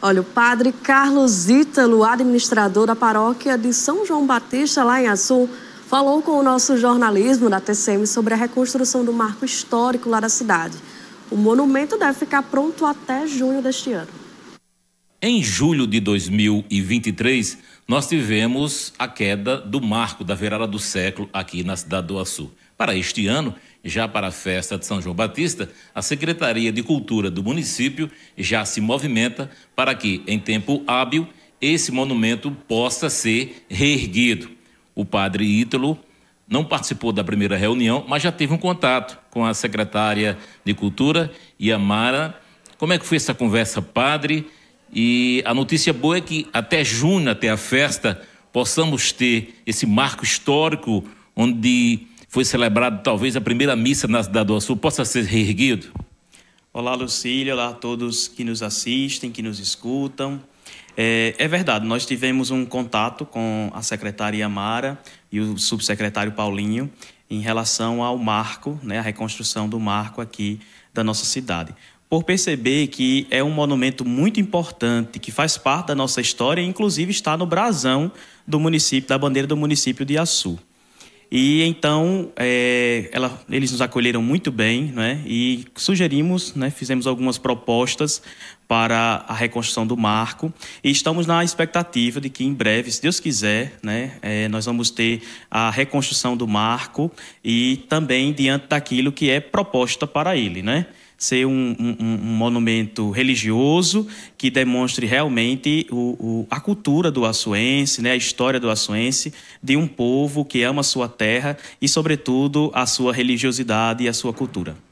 Olha, o padre Carlos Ítalo, administrador da paróquia de São João Batista, lá em Açu, falou com o nosso jornalismo da TCM sobre a reconstrução do marco histórico lá da cidade. O monumento deve ficar pronto até junho deste ano. Em julho de 2023, nós tivemos a queda do marco da virada do século aqui na cidade do Açu. Para este ano, já para a festa de São João Batista, a Secretaria de Cultura do município já se movimenta para que, em tempo hábil, esse monumento possa ser reerguido. O padre Ítalo não participou da primeira reunião, mas já teve um contato com a secretária de Cultura, Yamara. Como é que foi essa conversa, padre? E a notícia boa é que até junho, até a festa, possamos ter esse marco histórico onde foi celebrado talvez a primeira missa na cidade do Açu, possa ser reerguido? Olá, Lucília, olá a todos que nos assistem, que nos escutam. É, é, verdade, nós tivemos um contato com a secretária Mara e o subsecretário Paulinho em relação ao marco, né, a reconstrução do marco aqui da nossa cidade por perceber que é um monumento muito importante, que faz parte da nossa história, e inclusive está no brasão do município, da bandeira do município de Iaçu. E então é, ela, eles nos acolheram muito bem, né? E sugerimos, né, fizemos algumas propostas para a reconstrução do marco e estamos na expectativa de que em breve, se Deus quiser, né, é, nós vamos ter a reconstrução do marco e também diante daquilo que é proposta para ele, né? ser um, um, um monumento religioso que demonstre realmente o, o, a cultura do açuense, né, a história do açuense, de um povo que ama a sua terra e, sobretudo, a sua religiosidade e a sua cultura.